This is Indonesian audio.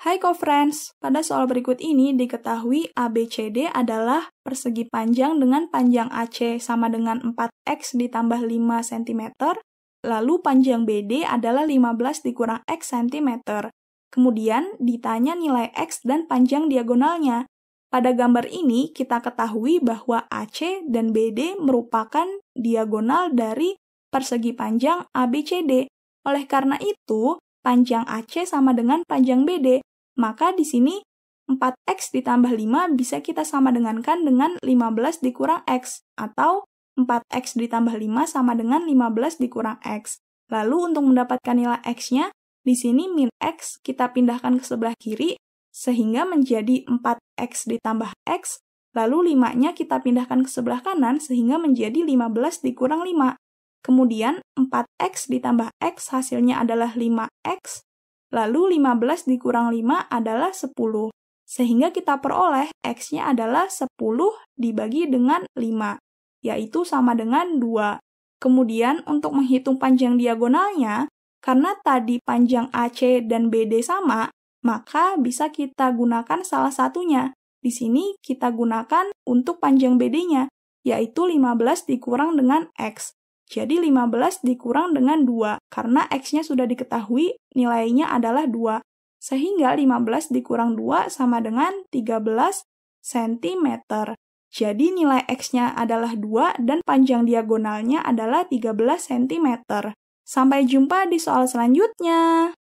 Hai co-friends, pada soal berikut ini diketahui ABCD adalah persegi panjang dengan panjang AC sama dengan 4X ditambah 5 cm, lalu panjang BD adalah 15 dikurang X cm. Kemudian ditanya nilai X dan panjang diagonalnya. Pada gambar ini kita ketahui bahwa AC dan BD merupakan diagonal dari persegi panjang ABCD. Oleh karena itu, panjang AC sama dengan panjang BD, maka di sini 4X ditambah 5 bisa kita sama dengankan dengan 15 dikurang X, atau 4X ditambah 5 sama dengan 15 dikurang X. Lalu untuk mendapatkan nilai X-nya, di sini min X kita pindahkan ke sebelah kiri, sehingga menjadi 4X ditambah X, lalu 5-nya kita pindahkan ke sebelah kanan, sehingga menjadi 15 dikurang 5. Kemudian 4x ditambah x hasilnya adalah 5x, lalu 15 dikurang 5 adalah 10. Sehingga kita peroleh x-nya adalah 10 dibagi dengan 5, yaitu sama dengan 2. Kemudian untuk menghitung panjang diagonalnya, karena tadi panjang AC dan BD sama, maka bisa kita gunakan salah satunya. Di sini kita gunakan untuk panjang BD-nya, yaitu 15 dikurang dengan X. Jadi 15 dikurang dengan 2, karena X-nya sudah diketahui nilainya adalah 2. Sehingga 15 dikurang 2 sama dengan 13 cm. Jadi nilai X-nya adalah 2 dan panjang diagonalnya adalah 13 cm. Sampai jumpa di soal selanjutnya.